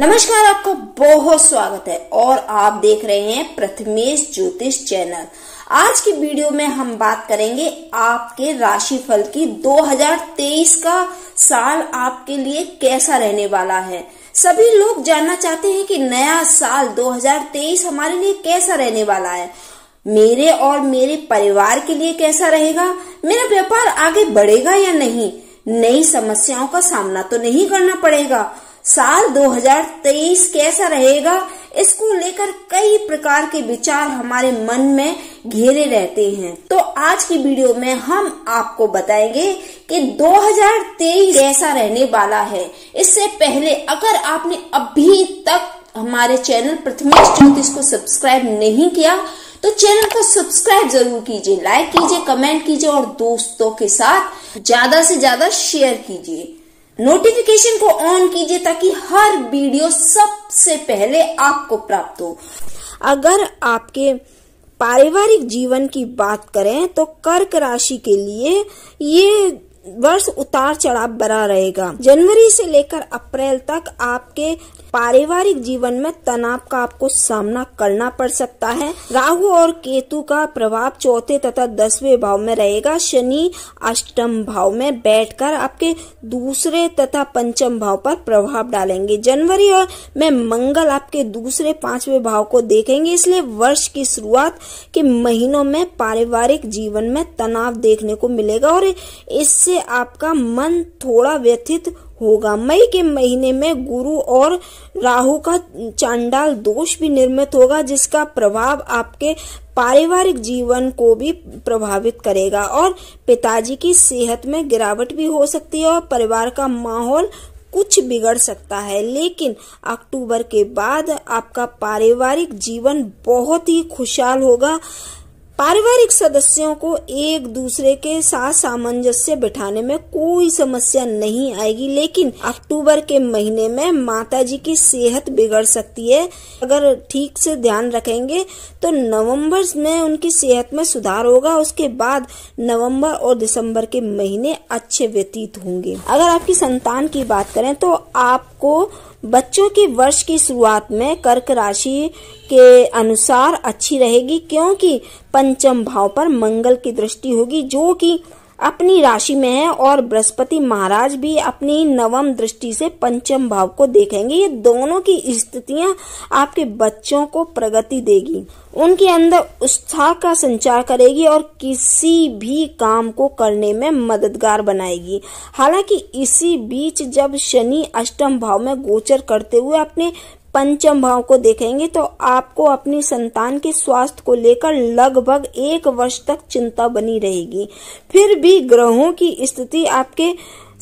नमस्कार आपका बहुत स्वागत है और आप देख रहे हैं प्रथमेश ज्योतिष चैनल आज की वीडियो में हम बात करेंगे आपके राशि फल की 2023 का साल आपके लिए कैसा रहने वाला है सभी लोग जानना चाहते हैं कि नया साल 2023 हमारे लिए कैसा रहने वाला है मेरे और मेरे परिवार के लिए कैसा रहेगा मेरा व्यापार आगे बढ़ेगा या नहीं नई समस्याओं का सामना तो नहीं करना पड़ेगा साल 2023 कैसा रहेगा इसको लेकर कई प्रकार के विचार हमारे मन में घेरे रहते हैं तो आज की वीडियो में हम आपको बताएंगे कि 2023 कैसा रहने वाला है इससे पहले अगर आपने अभी तक हमारे चैनल प्रथमेश ज्योतिष को सब्सक्राइब नहीं किया तो चैनल को सब्सक्राइब जरूर कीजिए लाइक कीजिए कमेंट कीजिए और दोस्तों के साथ ज्यादा से ज्यादा शेयर कीजिए नोटिफिकेशन को ऑन कीजिए ताकि हर वीडियो सबसे पहले आपको प्राप्त हो अगर आपके पारिवारिक जीवन की बात करें तो कर्क राशि के लिए ये वर्ष उतार चढ़ाव बना रहेगा जनवरी से लेकर अप्रैल तक आपके पारिवारिक जीवन में तनाव का आपको सामना करना पड़ सकता है राहु और केतु का प्रभाव चौथे तथा दसवें भाव में रहेगा शनि अष्टम भाव में बैठकर आपके दूसरे तथा पंचम भाव पर प्रभाव डालेंगे जनवरी और में मंगल आपके दूसरे पांचवे भाव को देखेंगे इसलिए वर्ष की शुरुआत के महीनों में पारिवारिक जीवन में तनाव देखने को मिलेगा और इससे से आपका मन थोड़ा व्यथित होगा मई के महीने में गुरु और राहु का चांडाल दोष भी निर्मित होगा जिसका प्रभाव आपके पारिवारिक जीवन को भी प्रभावित करेगा और पिताजी की सेहत में गिरावट भी हो सकती है और परिवार का माहौल कुछ बिगड़ सकता है लेकिन अक्टूबर के बाद आपका पारिवारिक जीवन बहुत ही खुशहाल होगा पारिवारिक सदस्यों को एक दूसरे के साथ सामंजस्य बिठाने में कोई समस्या नहीं आएगी लेकिन अक्टूबर के महीने में माता जी की सेहत बिगड़ सकती है अगर ठीक से ध्यान रखेंगे तो नवंबर में उनकी सेहत में सुधार होगा उसके बाद नवंबर और दिसंबर के महीने अच्छे व्यतीत होंगे अगर आपकी संतान की बात करें तो आप को बच्चों की वर्ष की शुरुआत में कर्क राशि के अनुसार अच्छी रहेगी क्योंकि पंचम भाव पर मंगल की दृष्टि होगी जो कि अपनी राशि में है और बृहस्पति महाराज भी अपनी नवम दृष्टि से पंचम भाव को देखेंगे ये दोनों की स्थितियां आपके बच्चों को प्रगति देगी उनके अंदर उत्साह का संचार करेगी और किसी भी काम को करने में मददगार बनाएगी हालांकि इसी बीच जब शनि अष्टम भाव में गोचर करते हुए अपने पंचम भाव को देखेंगे तो आपको अपनी संतान के स्वास्थ्य को लेकर लगभग एक वर्ष तक चिंता बनी रहेगी फिर भी ग्रहों की स्थिति आपके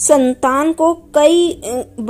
संतान को कई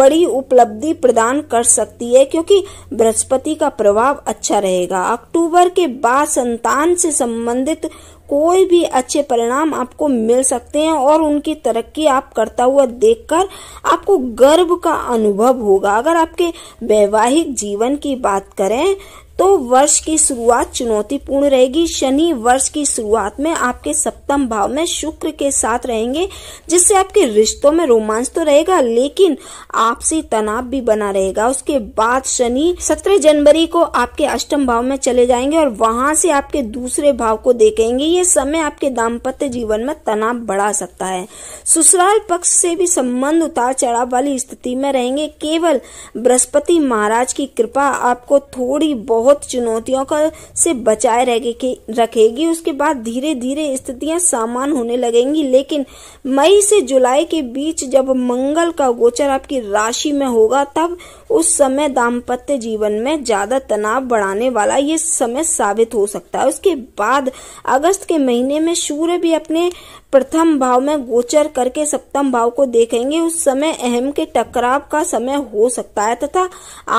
बड़ी उपलब्धि प्रदान कर सकती है क्योंकि बृहस्पति का प्रभाव अच्छा रहेगा अक्टूबर के बाद संतान से संबंधित कोई भी अच्छे परिणाम आपको मिल सकते हैं और उनकी तरक्की आप करता हुआ देखकर आपको गर्व का अनुभव होगा अगर आपके वैवाहिक जीवन की बात करें तो वर्ष की शुरुआत चुनौतीपूर्ण रहेगी शनि वर्ष की शुरुआत में आपके सप्तम भाव में शुक्र के साथ रहेंगे जिससे आपके रिश्तों में रोमांच तो रहेगा लेकिन आपसी तनाव भी बना रहेगा उसके बाद शनि सत्रह जनवरी को आपके अष्टम भाव में चले जाएंगे और वहां से आपके दूसरे भाव को देखेंगे ये समय आपके दाम्पत्य जीवन में तनाव बढ़ा सकता है ससुराल पक्ष से भी संबंध उतार चढ़ाव वाली स्थिति में रहेंगे केवल बृहस्पति महाराज की कृपा आपको थोड़ी बहुत बहुत चुनौतियों का से बचाए रखेगी उसके बाद धीरे धीरे स्थितियां सामान होने लगेंगी लेकिन मई से जुलाई के बीच जब मंगल का गोचर आपकी राशि में होगा तब उस समय दाम्पत्य जीवन में ज्यादा तनाव बढ़ाने वाला ये समय साबित हो सकता है उसके बाद अगस्त के महीने में सूर्य भी अपने प्रथम भाव में गोचर करके सप्तम भाव को देखेंगे उस समय अहम के टकराव का समय हो सकता है तथा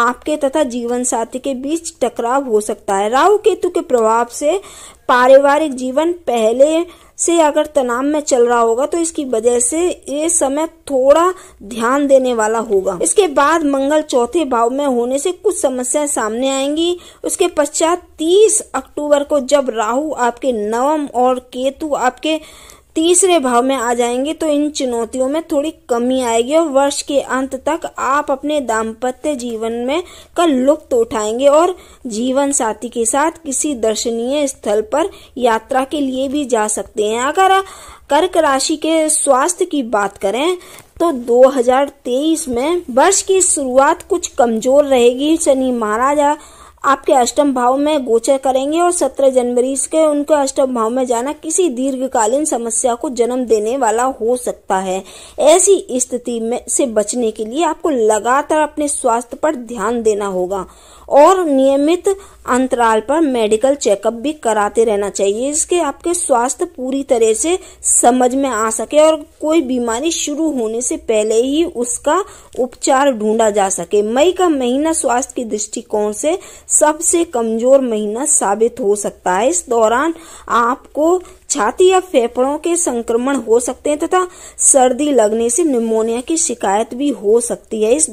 आपके तथा जीवन साथी के बीच टकराव खराब हो सकता है राहु केतु के प्रभाव से पारिवारिक जीवन पहले से अगर तनाव में चल रहा होगा तो इसकी वजह से ये समय थोड़ा ध्यान देने वाला होगा इसके बाद मंगल चौथे भाव में होने से कुछ समस्याएं सामने आएंगी उसके पश्चात 30 अक्टूबर को जब राहु आपके नवम और केतु आपके तीसरे भाव में आ जाएंगे तो इन चुनौतियों में थोड़ी कमी आएगी और वर्ष के अंत तक आप अपने दाम्पत्य जीवन में का लुप्त उठाएंगे और जीवन साथी के साथ किसी दर्शनीय स्थल पर यात्रा के लिए भी जा सकते हैं अगर कर्क राशि के स्वास्थ्य की बात करें तो 2023 में वर्ष की शुरुआत कुछ कमजोर रहेगी शनि महाराजा आपके अष्टम भाव में गोचर करेंगे और 17 जनवरी के उनके अष्टम भाव में जाना किसी दीर्घकालीन समस्या को जन्म देने वाला हो सकता है ऐसी स्थिति में से बचने के लिए आपको लगातार अपने स्वास्थ्य पर ध्यान देना होगा और नियमित अंतराल पर मेडिकल चेकअप भी कराते रहना चाहिए इसके आपके स्वास्थ्य पूरी तरह से समझ में आ सके और कोई बीमारी शुरू होने से पहले ही उसका उपचार ढूंढा जा सके मई का महीना स्वास्थ्य के दृष्टिकोण से सबसे कमजोर महीना साबित हो सकता है इस दौरान आपको छाती या फेफड़ों के संक्रमण हो सकते हैं तथा सर्दी लगने से निमोनिया की शिकायत भी हो सकती है इस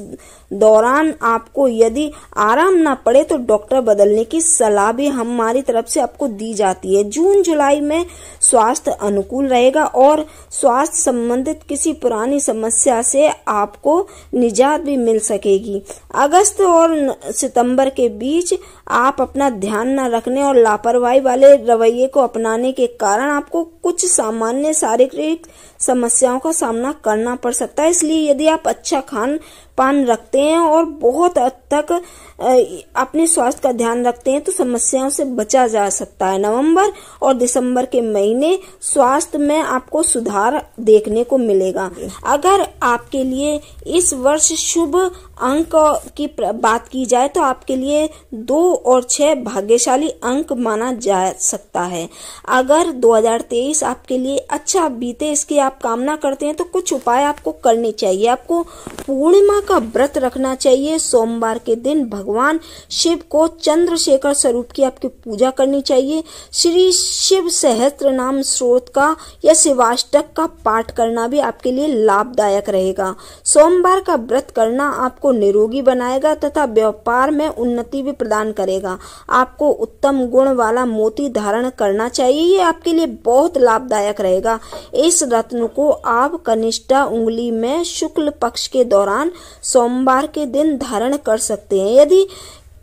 दौरान आपको यदि आराम ना पड़े तो डॉक्टर बदलने की सलाह भी हमारी तरफ से आपको दी जाती है जून जुलाई में स्वास्थ्य अनुकूल रहेगा और स्वास्थ्य संबंधित किसी पुरानी समस्या से आपको निजात भी मिल सकेगी अगस्त और सितंबर के बीच आप अपना ध्यान न रखने और लापरवाही वाले रवैये को अपनाने के कारण आपको कुछ सामान्य शारीरिक समस्याओं का सामना करना पड़ सकता है इसलिए यदि आप अच्छा खान पान रखते हैं और बहुत तक अपने स्वास्थ्य का ध्यान रखते हैं तो समस्याओं से बचा जा सकता है नवंबर और दिसंबर के महीने स्वास्थ्य में आपको सुधार देखने को मिलेगा अगर आपके लिए इस वर्ष शुभ अंक की बात की जाए तो आपके लिए दो और छह भाग्यशाली अंक माना जा सकता है अगर 2023 आपके लिए अच्छा बीते इसकी आप कामना करते हैं तो कुछ उपाय आपको करने चाहिए आपको पूर्णिमा का व्रत रखना चाहिए सोमवार के दिन भगवान शिव को चंद्रशेखर स्वरूप की आपकी पूजा करनी चाहिए श्री शिव सहस्त्र नाम स्रोत का या शिवाष्टक का पाठ करना भी आपके लिए लाभदायक रहेगा सोमवार का व्रत करना आपको निरोगी बनाएगा तथा व्यापार में उन्नति भी प्रदान करेगा आपको उत्तम गुण वाला मोती धारण करना चाहिए ये आपके लिए बहुत लाभदायक रहेगा इस रत्न को आप कनिष्ठा उंगली में शुक्ल पक्ष के दौरान सोमवार के दिन धारण कर सकते हैं यदि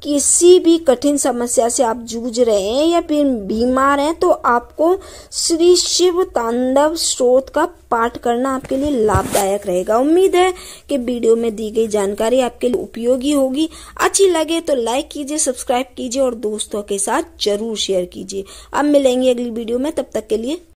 किसी भी कठिन समस्या से आप जूझ रहे हैं या फिर बीमार हैं तो आपको श्री शिव तांडव स्रोत का पाठ करना आपके लिए लाभदायक रहेगा उम्मीद है कि वीडियो में दी गई जानकारी आपके लिए उपयोगी होगी अच्छी लगे तो लाइक कीजिए सब्सक्राइब कीजिए और दोस्तों के साथ जरूर शेयर कीजिए अब मिलेंगे अगली वीडियो में तब तक के लिए